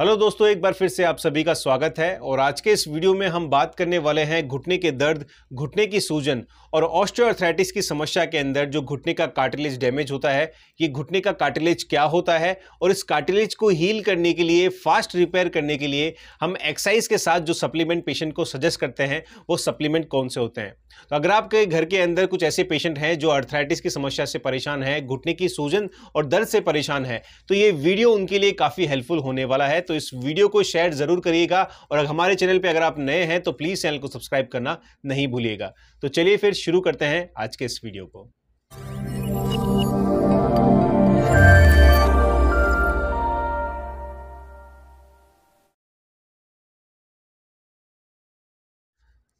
hello दोस्तों एक बार फिर से आप सभी का स्वागत है और आज के इस वीडियो में हम बात करने वाले हैं घुटने के दर्द घुटने की सूजन और ऑस्टियोआर्थराइटिस की समस्या के अंदर जो घुटने का कार्टिलेज डैमेज होता है ये घुटने का कार्टिलेज क्या होता है और इस कार्टिलेज को हील करने के लिए फास्ट रिपेयर करने के लिए हम एक्सरसाइज के साथ जो सप्लीमेंट पेशेंट को सजेस्ट करते हैं वो सप्लीमेंट कौन से होते हैं तो अगर आपके घर के अंदर कुछ ऐसे पेशेंट हैं जो अर्थराइटिस की समस्या से परेशान है घुटने की सूजन और दर्द से परेशान है तो ये वीडियो उनके लिए काफ़ी हेल्पफुल होने वाला है तो इस वीडियो को शेयर जरूर करिएगा और हमारे चैनल पर अगर आप नए हैं तो प्लीज़ चैनल को सब्सक्राइब करना नहीं भूलिएगा तो चलिए फिर शुरू करते हैं आज के इस वीडियो को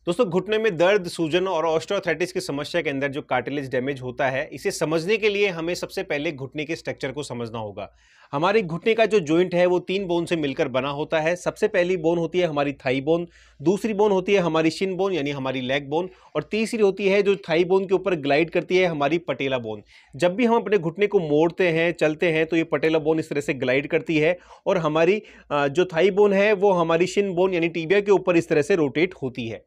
दोस्तों घुटने में दर्द सूजन और ऑस्ट्रोथराइटिस की समस्या के अंदर जो कार्टिलेज डैमेज होता है इसे समझने के लिए हमें सबसे पहले घुटने के स्ट्रक्चर को समझना होगा हमारे घुटने का जो जॉइंट है वो तीन बोन से मिलकर बना होता है सबसे पहली बोन होती है हमारी थाई बोन दूसरी बोन होती है हमारी शिन बोन यानी हमारी लेग बोन और तीसरी होती है जो थाई बोन के ऊपर ग्लाइड करती है हमारी पटेला बोन जब भी हम अपने घुटने को मोड़ते हैं चलते हैं तो ये पटेला बोन इस तरह से ग्लाइड करती है और हमारी जो थाई बोन है वो हमारी शिन बोन यानी टीबिया के ऊपर इस तरह से रोटेट होती है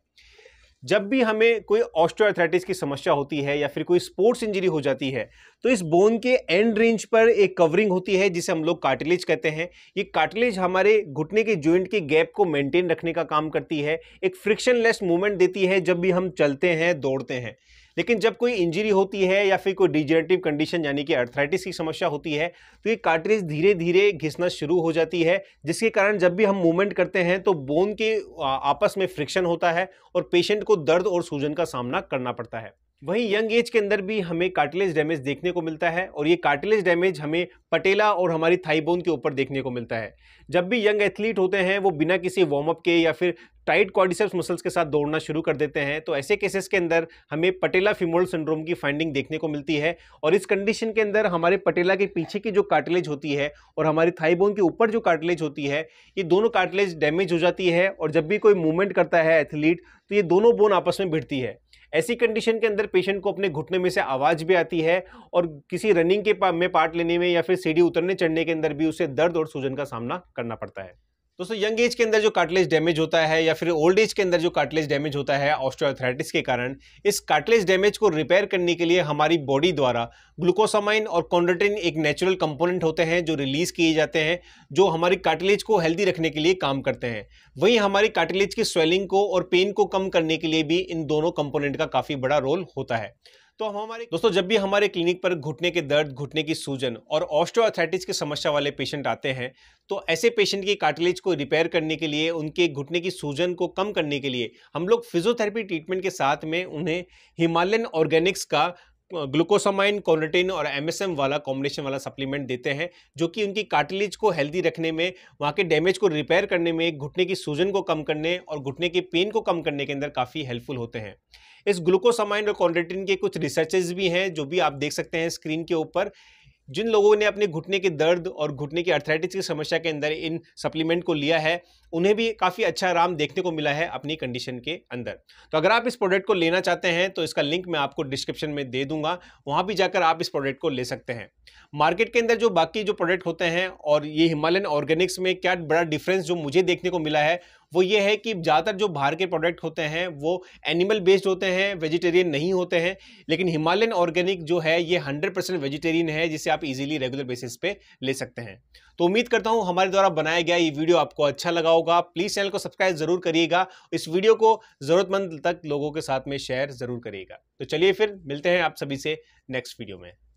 जब भी हमें कोई ऑस्टोआर्थराइटिस की समस्या होती है या फिर कोई स्पोर्ट्स इंजरी हो जाती है तो इस बोन के एंड रेंज पर एक कवरिंग होती है जिसे हम लोग कार्टिलेज कहते हैं ये कार्टिलेज हमारे घुटने के जॉइंट के गैप को मेंटेन रखने का काम करती है एक फ्रिक्शनलेस मूवमेंट देती है जब भी हम चलते हैं दौड़ते हैं लेकिन जब कोई इंजरी होती है या फिर कोई डिजनरेटिव कंडीशन यानी कि अर्थराइटिस की समस्या होती है तो ये कार्टरेज धीरे धीरे घिसना शुरू हो जाती है जिसके कारण जब भी हम मूवमेंट करते हैं तो बोन के आपस में फ्रिक्शन होता है और पेशेंट को दर्द और सूजन का सामना करना पड़ता है वहीं यंग एज के अंदर भी हमें कार्टिलेज डैमेज देखने को मिलता है और ये कार्टिलेज डैमेज हमें पटेला और हमारी थाईबोन के ऊपर देखने को मिलता है जब भी यंग एथलीट होते हैं वो बिना किसी वार्म अप के या फिर टाइट क्वाड्रिसेप्स मसल्स के साथ दौड़ना शुरू कर देते हैं तो ऐसे केसेस के अंदर हमें पटेला फिमोल सिंड्रोम की फाइंडिंग देखने को मिलती है और इस कंडीशन के अंदर हमारे पटेला के पीछे की जो कार्टिलेज होती है और हमारी थाईबोन के ऊपर जो कार्टिलेज होती है ये दोनों कार्टिलेज डैमेज हो जाती है और जब भी कोई मूवमेंट करता है एथलीट तो ये दोनों बोन आपस में भिड़ती है ऐसी कंडीशन के अंदर पेशेंट को अपने घुटने में से आवाज़ भी आती है और किसी रनिंग के में पार्ट लेने में या फिर सीढ़ी उतरने चढ़ने के अंदर भी उसे दर्द और सूजन का सामना करना पड़ता है दोस्तों यंग एज के अंदर जो कार्टिलेज डैमेज होता है या फिर ओल्ड एज के अंदर जो कार्टिलेज डैमेज होता है ऑस्ट्रोथराइटिस के कारण इस कार्टिलेज डैमेज को रिपेयर करने के लिए हमारी बॉडी द्वारा ग्लूकोसामाइन और कॉन्ड्रोटिन एक नेचुरल कंपोनेंट होते हैं जो रिलीज किए जाते हैं जो हमारी कार्टिलेज को हेल्दी रखने के लिए काम करते हैं वहीं हमारी कार्टिलेज की स्वेलिंग को और पेन को कम करने के लिए भी इन दोनों कंपोनेंट का काफ़ी बड़ा रोल होता है तो हम हमारे दोस्तों जब भी हमारे क्लिनिक पर घुटने के दर्द घुटने की सूजन और ऑस्टोआर्थराइटिस की समस्या वाले पेशेंट आते हैं तो ऐसे पेशेंट की कार्टिलेज को रिपेयर करने के लिए उनके घुटने की सूजन को कम करने के लिए हम लोग फिजियोथेरेपी ट्रीटमेंट के साथ में उन्हें हिमालयन ऑर्गेनिक्स का ग्लूकोसामाइन कोनोटिन और एमएसएम वाला कॉम्बिनेशन वाला सप्लीमेंट देते हैं जो कि उनकी कार्टिलेज को हेल्दी रखने में वहाँ के डैमेज को रिपेयर करने में घुटने की सूजन को कम करने और घुटने के पेन को कम करने के अंदर काफ़ी हेल्पफुल होते हैं इस ग्लूकोसामाइन और कॉन्टेटिन के कुछ रिसर्चेज भी हैं जो भी आप देख सकते हैं स्क्रीन के ऊपर जिन लोगों ने अपने घुटने के दर्द और घुटने की अर्थराइटिस की समस्या के अंदर इन सप्लीमेंट को लिया है उन्हें भी काफ़ी अच्छा आराम देखने को मिला है अपनी कंडीशन के अंदर तो अगर आप इस प्रोडक्ट को लेना चाहते हैं तो इसका लिंक मैं आपको डिस्क्रिप्शन में दे दूंगा वहाँ भी जाकर आप इस प्रोडक्ट को ले सकते हैं मार्केट के अंदर जो बाकी जो प्रोडक्ट होते हैं और ये हिमालयन ऑर्गेनिक्स में क्या बड़ा डिफरेंस जो मुझे देखने को मिला है वो ये है कि ज़्यादातर जो बाहर के प्रोडक्ट होते हैं वो एनिमल बेस्ड होते हैं वेजिटेरियन नहीं होते हैं लेकिन हिमालयन ऑर्गेनिक जो है ये हंड्रेड परसेंट वेजिटेरियन है जिसे आप इजीली रेगुलर बेसिस पे ले सकते हैं तो उम्मीद करता हूँ हमारे द्वारा बनाया गया ये वीडियो आपको अच्छा लगा होगा प्लीज़ चैनल को सब्सक्राइब ज़रूर करिएगा इस वीडियो को ज़रूरतमंद तक लोगों के साथ में शेयर ज़रूर करिएगा तो चलिए फिर मिलते हैं आप सभी से नेक्स्ट वीडियो में